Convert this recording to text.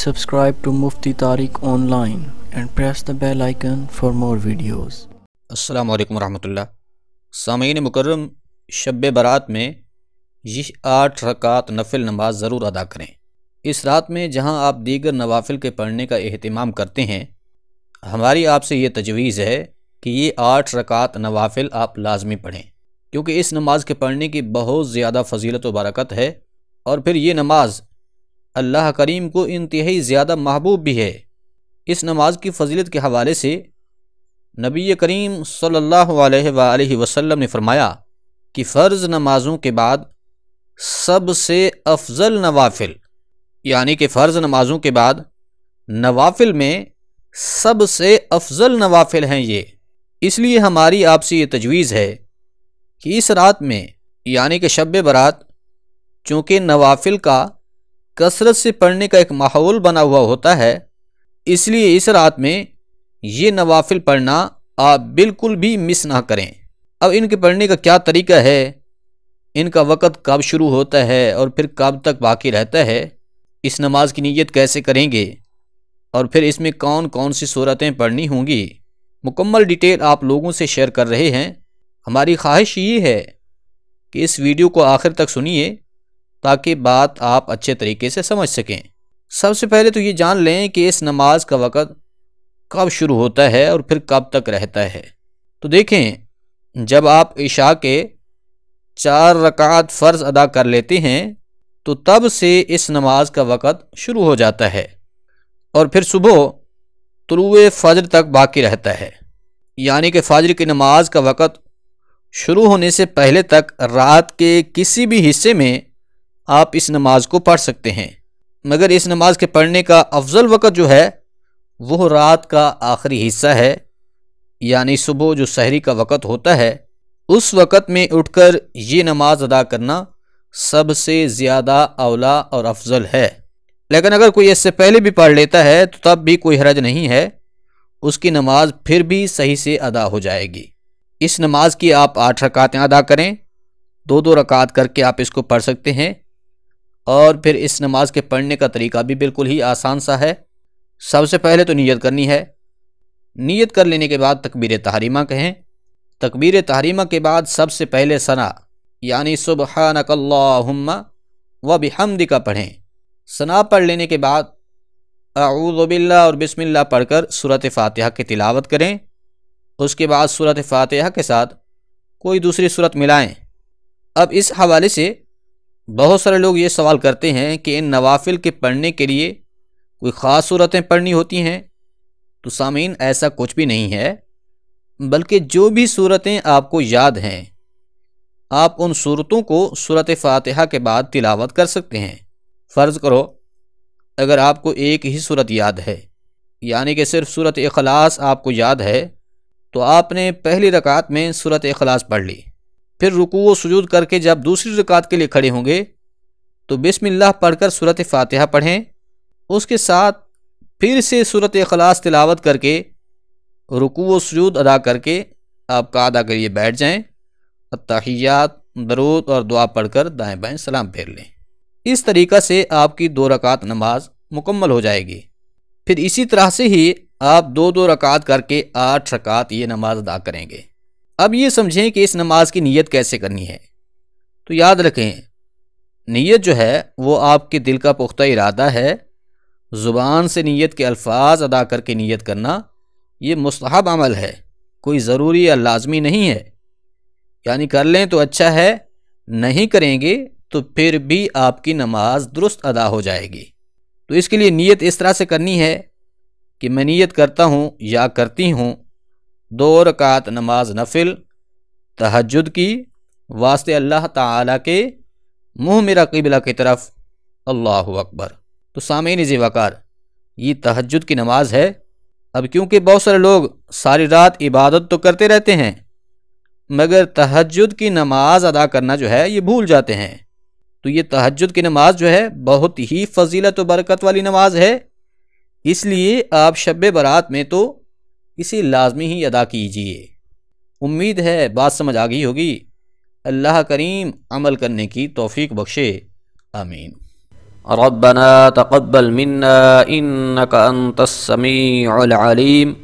subscribe to Mufti Tariq online and press the bell icon for more videos. अस्सलाम वालेकुम रहमतुल्लाह सामीन मुकर्रम शब बारात में ये आठ रकात नफिल नमाज ज़रूर अदा करें इस रात में जहां आप दीगर नवाफिल के पढ़ने का अहतमाम करते हैं हमारी आपसे ये तजवीज़ है कि ये आठ रकात नवाफिल आप लाजमी पढ़ें क्योंकि इस नमाज के पढ़ने की बहुत ज़्यादा फजीलत व बरकत है और फिर ये नमाज अल्लाह करीम को इंतहाई ज़्यादा महबूब भी है इस नमाज की फजीलत के हवाले से नबी करीम सल्ह वसलम ने फरमाया कि फ़र्ज़ नमाज़ों के बाद सबसे अफजल नवाफिल यानी कि फ़र्ज़ नमाज़ों के बाद नवाफिल में सबसे अफजल नवाफिल हैं ये इसलिए हमारी आपसे ये तजवीज़ है कि इस रात में यानी कि शब बरात चूँकि नवाफिल का कसरत से पढ़ने का एक माहौल बना हुआ होता है इसलिए इस रात में ये नवाफिल पढ़ना आप बिल्कुल भी मिस ना करें अब इनके पढ़ने का क्या तरीका है इनका वक़्त कब शुरू होता है और फिर कब तक बाकी रहता है इस नमाज की नीयत कैसे करेंगे और फिर इसमें कौन कौन सी सूरतें पढ़नी होंगी मुकम्मल डिटेल आप लोगों से शेयर कर रहे हैं हमारी ख्वाहिश ये है कि इस वीडियो को आखिर तक सुनिए ताकि बात आप अच्छे तरीके से समझ सकें सबसे पहले तो ये जान लें कि इस नमाज का वक़्त कब शुरू होता है और फिर कब तक रहता है तो देखें जब आप इशा के चार रकात फ़र्ज़ अदा कर लेते हैं तो तब से इस नमाज का वक़्त शुरू हो जाता है और फिर सुबह तुरुए फ़जर तक बाकी रहता है यानी कि फ़जर की नमाज का वक़्त शुरू होने से पहले तक रात के किसी भी हिस्से में आप इस नमाज को पढ़ सकते हैं मगर इस नमाज के पढ़ने का अफजल वक़्त जो है वह रात का आखिरी हिस्सा है यानी सुबह जो शहरी का वक़्त होता है उस वक़्त में उठकर ये नमाज अदा करना सबसे ज़्यादा अवला और अफजल है लेकिन अगर कोई इससे पहले भी पढ़ लेता है तो तब भी कोई हरज नहीं है उसकी नमाज फिर भी सही से अदा हो जाएगी इस नमाज की आप आठ रकातें अदा करें दो दो रकात करके आप इसको पढ़ सकते हैं और फिर इस नमाज के पढ़ने का तरीका भी बिल्कुल ही आसान सा है सबसे पहले तो नीयत करनी है नीयत कर लेने के बाद तकबीर तहरीमा कहें तकबीर तहरीमा के बाद सबसे पहले सना यानी सुबह नकल्ला व बिहमद का पढ़ें सना पढ़ लेने के बाद अबिल्ला और बिसमिल्ला पढ़कर सूरत फ़ातह की तिलावत करें उसके बाद सूरत फ़ातिहा के साथ कोई दूसरी सूरत मिलाएं अब इस हवाले से बहुत सारे लोग ये सवाल करते हैं कि इन नवाफिल के पढ़ने के लिए कोई ख़ास सूरतें पढ़नी होती हैं तो सामीन ऐसा कुछ भी नहीं है बल्कि जो भी सूरतें आपको याद हैं आप उन सूरतों को सूरत फातिहा के बाद तिलावत कर सकते हैं फ़र्ज़ करो अगर आपको एक ही सूरत याद है यानी कि सिर्फ सूरत अखलास आपको याद है तो आपने पहली रकात में सूरत अखलास पढ़ ली फिर रुकू व सुजूद करके जब दूसरी रकात के लिए खड़े होंगे तो बिसमिल्लाह पढ़कर सूरत फातिहा पढ़ें उसके साथ फिर से सूरत अखलास तिलावत करके रुकू व सजूद अदा करके आप कादा करिए बैठ जाएँ तहियात दरूद और दुआ पढ़कर दाएँ बाएँ सलाम फेर लें इस तरीक़ा से आपकी दो रकात नमाज मुकम्मल हो जाएगी फिर इसी तरह से ही आप दो दो रकात करके आठ रकात ये नमाज अदा करेंगे अब ये समझें कि इस नमाज की नीयत कैसे करनी है तो याद रखें नीयत जो है वो आपके दिल का पुख्ता इरादा है ज़ुबान से नीयत के अल्फाज अदा करके नीयत करना ये मस्तहब अमल है कोई ज़रूरी या लाजमी नहीं है यानी कर लें तो अच्छा है नहीं करेंगे तो फिर भी आपकी नमाज दुरुस्त अदा हो जाएगी तो इसके लिए नीयत इस तरह से करनी है कि मैं नीयत करता हूँ या करती हूँ दो रकात नमाज नफिल तहजद की वास्ते अल्लाह ताला के मुँह मेरा किबला की तरफ अल्लाह अकबर तो सामीन जीवाकार ये तहजद की नमाज है अब क्योंकि बहुत सारे लोग सारी रात इबादत तो करते रहते हैं मगर तहजद की नमाज अदा करना जो है ये भूल जाते हैं तो ये तहजद की नमाज जो है बहुत ही फजीलत बरकत वाली नमाज है इसलिए आप शब बारात में तो इसे लाजमी ही अदा कीजिए उम्मीद है बात समझ आ गई होगी अल्लाह करीम अमल करने की तोफ़ी बख्शे आमीन रबना तकबल मन्ना इन्नका अंतस्समीउल अलीम